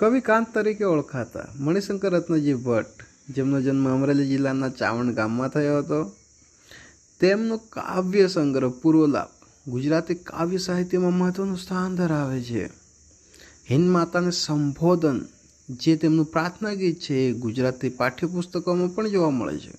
કવિકાંત તરીકે ઓળખાતા મણિશંકર રત્નજી ભટ્ટ જેમનો જન્મ અમરેલી જિલ્લાના ચાવણ ગામમાં થયો હતો તેમનો કાવ્ય સંગ્રહ પૂર્વલાભ ગુજરાતી કાવ્ય સાહિત્યમાં મહત્વનું સ્થાન ધરાવે છે હિન્દમાતાને સંબોધન જે તેમનું પ્રાર્થના ગીત છે એ ગુજરાતી પાઠ્યપુસ્તકોમાં પણ જોવા મળે છે